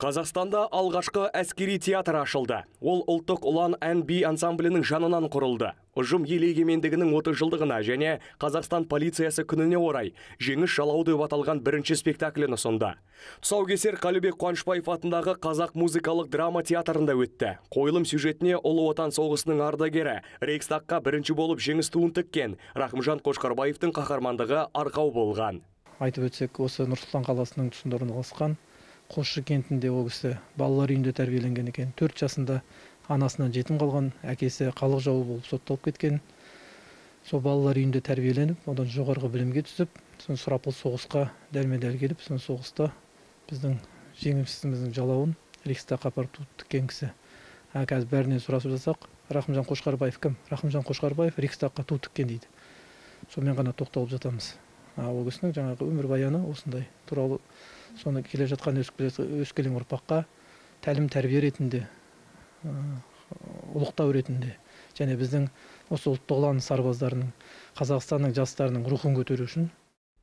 Қазақстанда алғашқы әскери театр ашылды. Ол ұлттық ұлан ән би ансамблінің жанынан құрылды. Ұжым ел егемендігінің 30 жылдығына және Қазақстан полициясы күніне орай жеңіс жалауы деп аталған бірінші спектаклін ұсынды. Тұсаукесер Қалібек Қуанышбаев атындағы Қазақ музыкалық драма театрында өтті. Қойылым сюжетіне Ұлы Отан соғысының ардагері Рейкстаққа бірінші болып жеңіс туын тіккен Рахымжан Қошқарбаевтың қаһармандығы арқау болған. Айтып өтсек, осы Нұрсұлтан қаласының тұсында орналасқан қосшы кентінде ол кісі балалар үйінде тәрбиеленген екен төрт жасында анасынан жетім қалған әкесі халық жауы болып сотталып кеткен сол балалар үйінде тәрбиеленіп одан жоғарғы білімге түсіп сосын сұрапыл соғысқа дәлме дәл келіп соғыста біздің жеңілісіміздің жалауын рейхстагқа апарып тіккен кісі ал қазір бәрінен сұрасып жатсақ рахымжан қошқарбаев кім рахымжан қошқарбаев рейхстагқа ту тіккен дейді сонымен ғана тоқталып жатамыз ол кісінің жаңағы өмірбаяны осындай туралы соны келе жатқан өскелең ұрпаққа тәлім тәрбие ретінде ұлықтау ретінде және біздің осы ұлттық ұлан сарбаздарының қазақстанның жастарының рухын көтеру үшін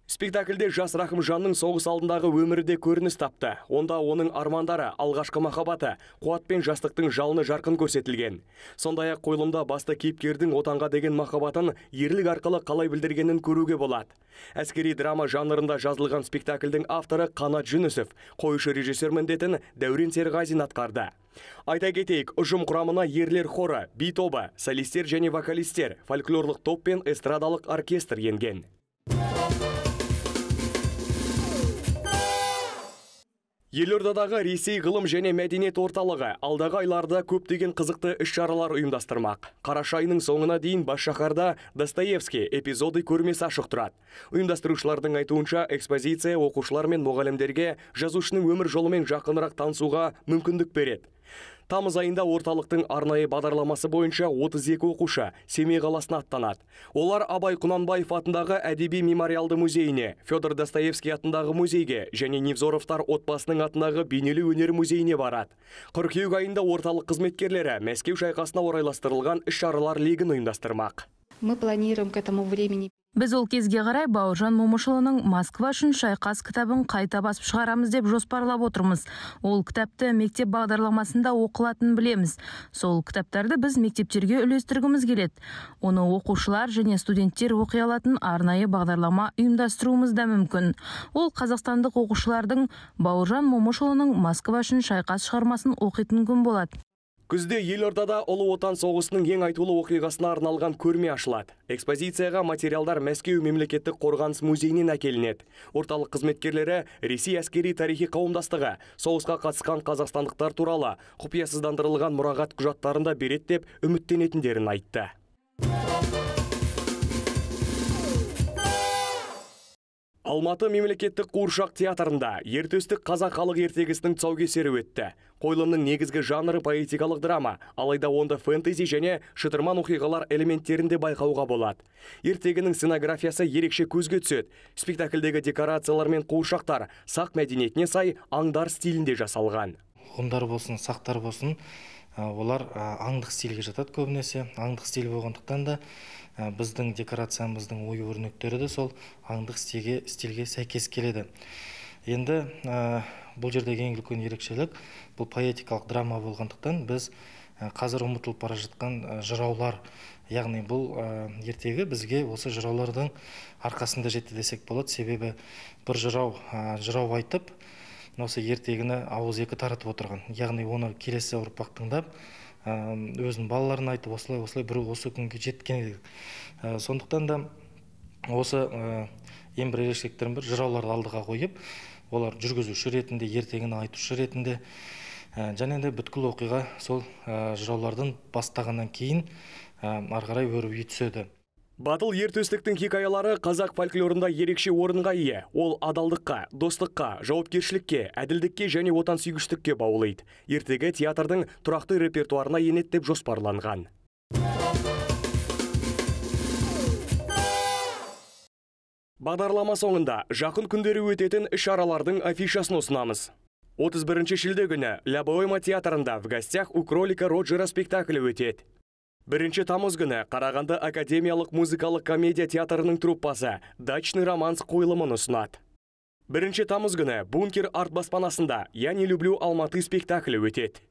Спектакльде жас Жанның соғыс алдындағы өмірі де көрініс тапты. Онда оның армандары, алғашқы махаббаты, қуат пен жастықтың жалыны жарқын көрсетілген. Сондай-ақ қойылымда басты кейіпкердің отанға деген махаббатын ерлік арқылы қалай білдіргенін көруге болады. Әскери драма жанрында жазылған спектакльдің авторы Қанат Жүнісов, қоюшы режиссер міндетін Дәурен Серғазин атқарды. Айта кетейік, ұжым құрамына ерлер хоры, би тобы, солистер және вокалистер, фольклорлық топ пен эстрадалық оркестр енген. елордадағы ресей ғылым және мәдениет орталығы алдағы айларда көптеген қызықты іс шаралар ұйымдастырмақ қараша айының соңына дейін бас шаһарда достоевский эпизоды көрмесі ашық тұрады ұйымдастырушылардың айтуынша экспозиция оқушылар мен мұғалімдерге жазушының өмір жолымен жақынырақ танысуға мүмкіндік береді тамыз айында орталықтың арнайы бағдарламасы бойынша 32 оқушы семей қаласына аттанады олар абай құнанбаев атындағы әдеби мемориалды музейіне федор достоевский атындағы музейге және невзоровтар отбасының атындағы бейнелеу өнер музейіне барады қыркүйек айында орталық қызметкерлері мәскеу шайқасына орайластырылған іс шаралар легін ұйымдастырмақ мы планируем к этому времени біз ол кезге қарай бауыржан момышұлының москва үшін шайқас кітабын қайта басып шығарамыз деп жоспарлап отырмыз ол кітапты мектеп бағдарламасында оқылатынын білеміз сол кітаптарды біз мектептерге үлестіргіміз келеді оны оқушылар және студенттер оқи алатын арнайы бағдарлама ұйымдастыруымыз да мүмкін ол қазақстандық оқушылардың бауыржан момышұлының москва үшін шайқас шығармасын оқитын күн болады Күзде елордада ұлы отан соғысының ең айтулы оқиғасына арналған көрме ашылады. Экспозицияға материалдар Мәскеу мемлекеттік қорғаныс музейінен әкелінеді. Орталық қызметкерлері Ресей әскери тарихи қауымдастығы соғысқа қатысқан қазақстандықтар туралы құпиясыздандырылған мұрағат құжаттарында береді деп үміттенетіндерін айтты. Алматы мемлекеттік қуыршақ театрында ертөстік қазақ халық ертегісінің тұсаукесері өтті. Қойлымның негізгі жанры поэтикалық драма, алайда онда фэнтези және шытырман оқиғалар элементтерінде байқауға болады. Ертегінің сценографиясы ерекше көзге түсет, Спектакльдегі декорациялар мен қуыршақтар сақ мәдениетіне сай аңдар стилінде жасалған ғұндар болсын сақтар болсын олар аңдық стильге жатады көбінесе аңдық стиль болғандықтан да біздің декорациямыздың ою өрнектері де сол аңдық стильге, стильге сәйкес келеді енді бұл жердегі ең үлкен ерекшелік бұл поэтикалық драма болғандықтан біз қазір ұмытылып бара жатқан жыраулар яғни бұл ертегі бізге осы жыраулардың арқасында жетті десек болады себебі бір жырау жырау айтып осы ертегіні ауыз екі таратып отырған яғни оны келесі ұрпақ тыңдап өзінің балаларына айтып осылай осылай бір осы күнге жеткен едік ә, сондықтан да осы ә, ең бір ерекшеліктерінің бірі жырауларды алдыға қойып олар жүргізуші ретінде ертегіні айтушы ретінде ә, және де бүткіл оқиға сол жыраулардың бастағаннан кейін ары қарай өрби түседі батыл ер төстіктің хикаялары қазақ фольклорында ерекше орынға ие ол адалдыққа достыққа жауапкершілікке әділдікке және отансүйгіштікке баулиды ертегі театрдың тұрақты репертуарына енеттеп жоспарланған бағдарлама соңында жақын күндері өтетін іс шаралардың афишасын осынамыз. 31 шілде күні Ля театрында в гостях у кролика Роджера спектаклі өтеді бірінші тамыз күні қарағанды академиялық музыкалық комедия театрының труппасы дачный романс қойылымын ұсынады бірінші тамыз күні бункер арт баспанасында я не люблю алматы спектаклі өтеді